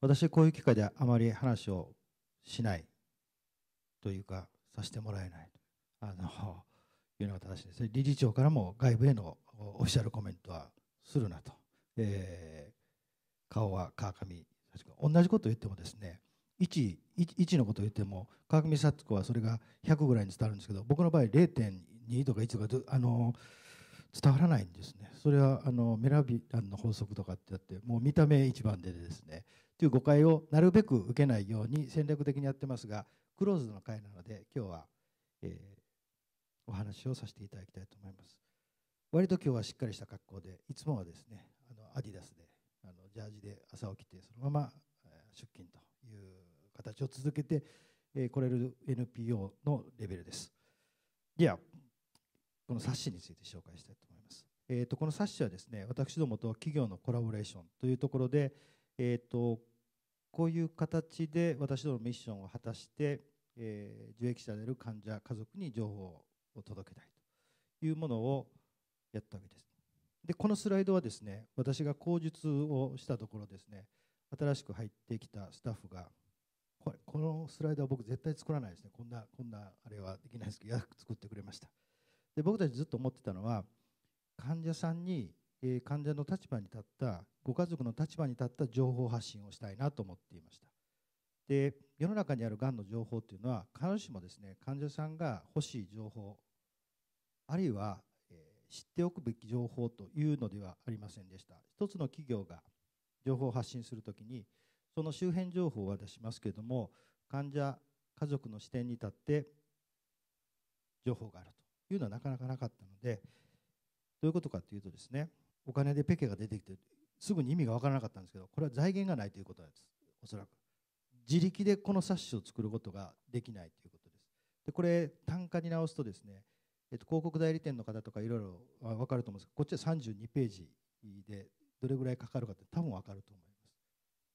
私こういう機会であまり話をしないというかさせてもらえないあの いうのが正しいですね理事長からも外部へのオフィシャルコメントはするなと、えー、顔は川上幸子同じことを言ってもですね1 1のことを言っても川上幸子はそれが100ぐらいに伝わるんですけど僕の場合0.2とか1とかあの伝わらないんですねそれはあのメラビアンの法則とかってあってもう見た目一番でですねという誤解をなるべく受けないように戦略的にやってますがクローズの会なので今日は、えー、お話をさせていただきたいと思います割と今日はしっかりした格好でいつもはですねあのアディダスであのジャージで朝起きてそのまま出勤という形を続けて、えー、来れる NPO のレベルですではこの冊子について紹介したいと思いますえー、とこの冊子はですね私どもと企業のコラボレーションというところで、えー、とこういう形で私どものミッションを果たして、えー、受益者である患者家族に情報を届けたいというものをやったわけです。でこのスライドはですね私が口述をしたところですね新しく入ってきたスタッフがこれこのスライドは僕絶対作らないですねこんなこんなあれはできないですけど作ってくれましたで僕たちずっと思ってたのは患者さんに、えー、患者の立場に立ったご家族の立場に立った情報発信をしたいなと思っていましたで世の中にあるがんの情報というのは必ずしもですね患者さんが欲しい情報あるいは、えー、知っておくべき情報というのではありませんでした一つの企業が情報を発信するときにその周辺情報は出しますけれども患者家族の視点に立って情報があるというのはなかなかなかったのでどういうことかというとですねお金でペケが出てきてすぐに意味が分からなかったんですけどこれは財源がないということなんですおそらく自力でこの冊子を作ることができないということですでこれ単価に直すとですね、えっと、広告代理店の方とかいろいろ分かると思うんですけどこっちは32ページでどれぐらいかかるかって多分分かると思い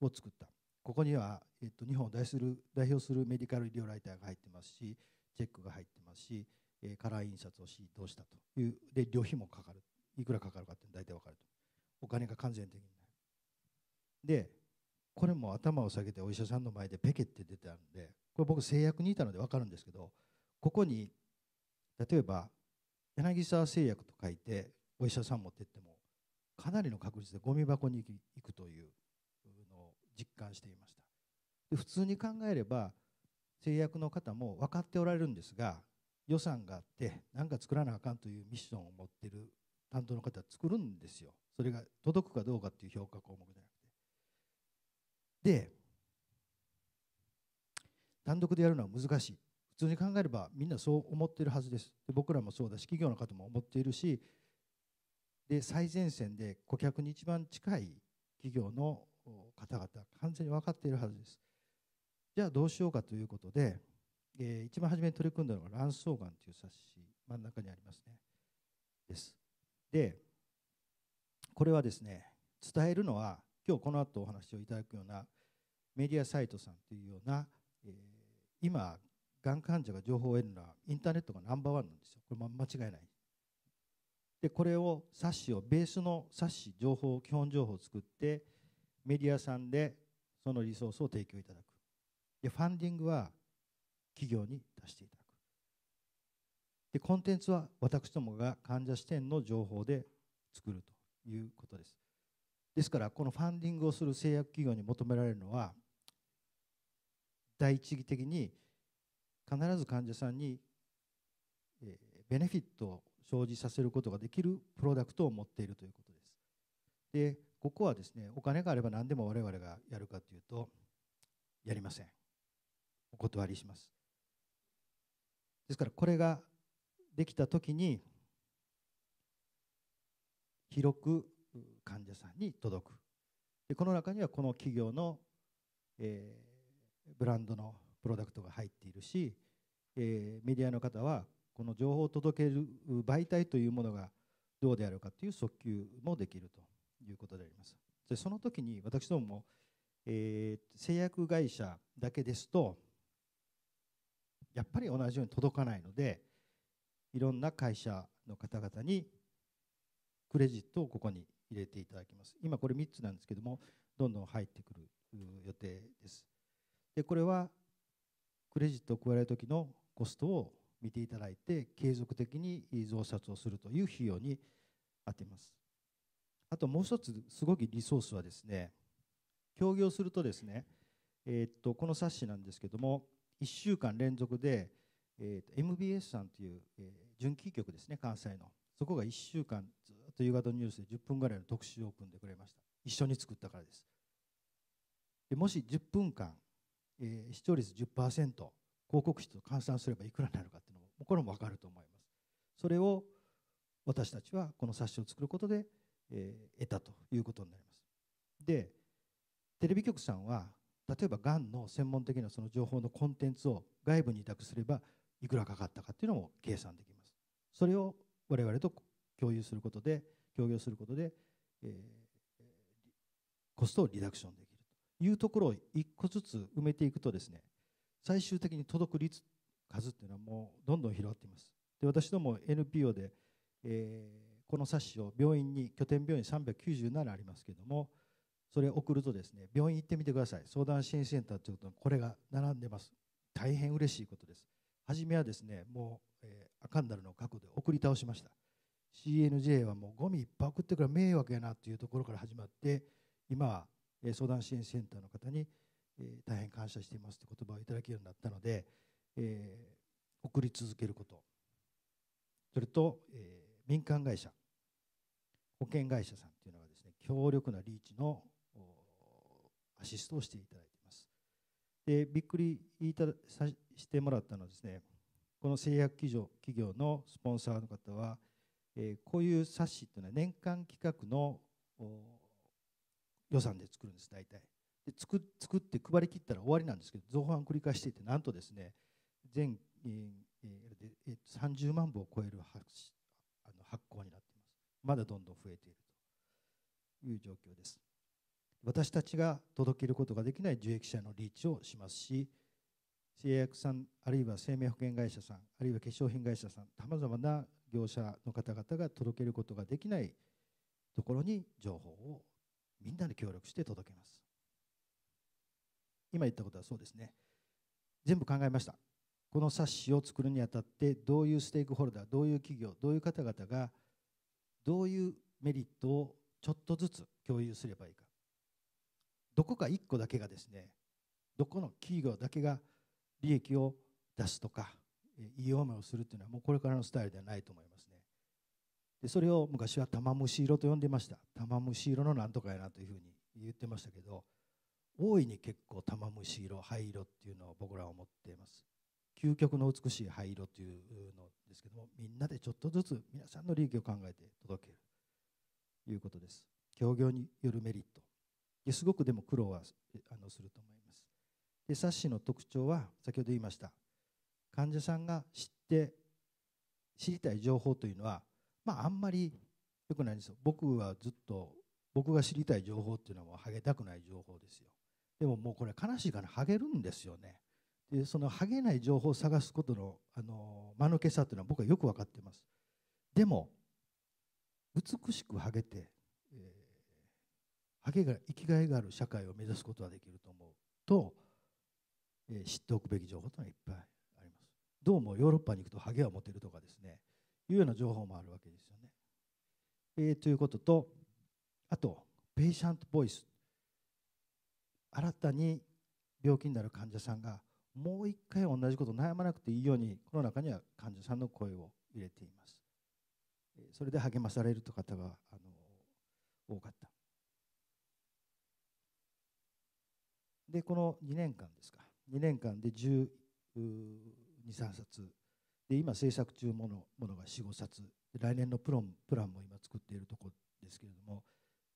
ますを作ったここには、えっと、日本を代する代表するメディカル医療ライターが入ってますしチェックが入ってますしえー、カラー印刷をしどうしたというで旅費もかかるいくらかかるかって大体分かるとお金が完全的にないでこれも頭を下げてお医者さんの前でペケって出てあるんでこれ僕製薬にいたので分かるんですけどここに例えば柳沢製薬と書いてお医者さん持ってってもかなりの確率でゴミ箱に行くというのを実感していましたで普通に考えれば製薬の方も分かっておられるんですが予算があって何か作らなあかんというミッションを持ってる担当の方は作るんですよそれが届くかどうかっていう評価項目じゃなくてで単独でやるのは難しい普通に考えればみんなそう思ってるはずですで僕らもそうだし企業の方も思っているしで最前線で顧客に一番近い企業の方々完全に分かっているはずですじゃあどうしようかということでえー、一番初めに取り組んだのが卵巣がんという冊子真ん中にありますねですでこれはですね伝えるのは今日この後お話をいただくようなメディアサイトさんというような、えー、今がん患者が情報を得るのはインターネットがナンバーワンなんですよこれ間違いないでこれを冊子をベースの冊子情報基本情報を作ってメディアさんでそのリソースを提供いただくでファンディングは企業に出していただくでコンテンツは私どもが患者視点の情報で作るということですですからこのファンディングをする製薬企業に求められるのは第一義的に必ず患者さんにベネフィットを生じさせることができるプロダクトを持っているということです。でここはですねお金があれば何でも我々がやるかというとやりませんお断りしますですからこれができた時に広く患者さんに届くでこの中にはこの企業の、えー、ブランドのプロダクトが入っているし、えー、メディアの方はこの情報を届ける媒体というものがどうであるかという訴求もできるということであります。でその時に私どもも、えー、製薬会社だけですとやっぱり同じように届かないのでいろんな会社の方々にクレジットをここに入れていただきます今これ3つなんですけどもどんどん入ってくる予定ですでこれはクレジットを加える時のコストを見ていただいて継続的に増刷をするという費用に充てますあともう一つすごくリソースはですね協業するとですねえー、っとこの冊子なんですけども1週間連続で、えー、MBS さんという、えー、準キー局ですね関西のそこが1週間ずっと夕方のニュースで10分ぐらいの特集を組んでくれました一緒に作ったからですでもし10分間、えー、視聴率10%広告費と換算すればいくらになるかっていうのもこれも分かると思いますそれを私たちはこの冊子を作ることで、えー、得たということになりますでテレビ局さんは例えばがんの専門的なその情報のコンテンツを外部に委託すればいくらかかったかっていうのも計算できますそれを我々と共有することで協業することで、えー、コストをリダクションできるというところを一個ずつ埋めていくとですね最終的に届く率数っていうのはもうどんどん広がっていますで私ども NPO で、えー、この冊子を病院に拠点病院397ありますけれどもそれ送るとですね病院行ってみてください相談支援センターということこれが並んでます大変嬉しいことです初めはですねもう、えー、アカンダルの過去で送り倒しました CNJ はもうゴミいっぱい送ってから迷惑やなというところから始まって今は相談支援センターの方に、え大変感謝していますという言葉をいただけるようになったので、えー、送り続けることそれと、えー、民間会社保険会社さんというのがですね強力なリーチのアシストをしていただいています。でびっくりいたさしてもらったのはですねこの製薬企業企業のスポンサーの方は、えー、こういう冊子というのは年間企画の予算で作るんです大体で作作って配り切ったら終わりなんですけど造反繰り返していてなんとですね全、えーえー、30万部を超える発あの発行になっていますまだどんどん増えているという状況です私たちが届けることができない受益者のリーチをしますし製薬さんあるいは生命保険会社さんあるいは化粧品会社さんさまざまな業者の方々が届けることができないところに情報をみんなで協力して届けます今言ったことはそうですね全部考えましたこの冊子を作るにあたってどういうステークホルダーどういう企業どういう方々がどういうメリットをちょっとずつ共有すればいいかどこか1個だけがですねどこの企業だけが利益を出すとかいい思いをするというのはもうこれからのスタイルではないと思いますねでそれを昔は玉虫色と呼んでました玉虫色のなんとかやなというふうに言ってましたけど大いに結構玉虫色灰色っていうのを僕らは思っています究極の美しい灰色というのですけどもみんなでちょっとずつ皆さんの利益を考えて届けるということです協業によるメリットすごくでも苦労はあのすると思います。で冊子の特徴は先ほど言いました患者さんが知って知りたい情報というのは、まあ、あんまり良くないんですよ。僕はずっと僕が知りたい情報っていうのはもうハゲたくない情報ですよ。でももうこれ悲しいからハゲるんですよね。でそのハゲない情報を探すことのあの間抜けさというのは僕はよく分かってます。でも美しくハゲて生きがいがある社会を目指すことができると思うと、えー、知っておくべき情報というのはいっぱいあります。どうもヨーロッパに行くとハゲを持てるとかですねいうような情報もあるわけですよね。えー、ということとあとペイシャントボイス新たに病気になる患者さんがもう一回同じこと悩まなくていいようにこの中には患者さんの声を入れています。それで励まされると方があの多かった。でこの2年間ですか2年間で123冊で今制作中ものものが45冊来年のプロンプランも今作っているところですけれども、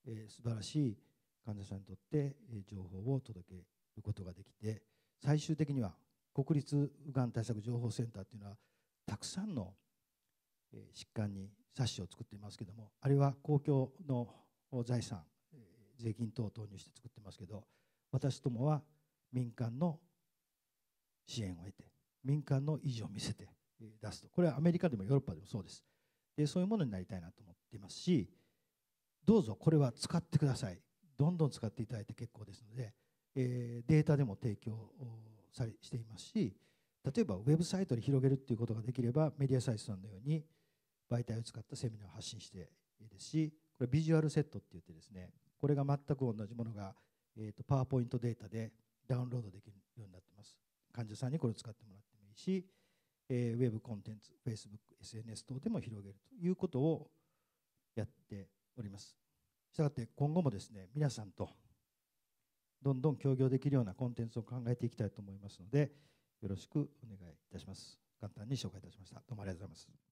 えー、素晴らしい患者さんにとって、え情報を届けることができて最終的には国立がん対策情報センターというのはたくさんの疾患に冊子を作っていますけれどもあるいは公共の財産税金等を投入して作ってますけど私どもは民間の支援を得て民間の維持を見せて出すとこれはアメリカでもヨーロッパでもそうですでそういうものになりたいなと思っていますしどうぞこれは使ってくださいどんどん使っていただいて結構ですので、えー、データでも提供されしていますし例えばウェブサイトで広げるっていうことができればメディアサイズさんのように媒体を使ったセミナーを発信していいですしこれビジュアルセットって言ってですねこれが全く同じものがえーと、パワーポイントデータでダウンロードできるようになってます患者さんにこれを使ってもらってもいいし、えー、ウェブコンテンツ Facebook、SNS 等でも広げるということをやっておりますしたがって今後もですね皆さんとどんどん協業できるようなコンテンツを考えていきたいと思いますのでよろしくお願いいたします簡単に紹介いたしましたどうもありがとうございます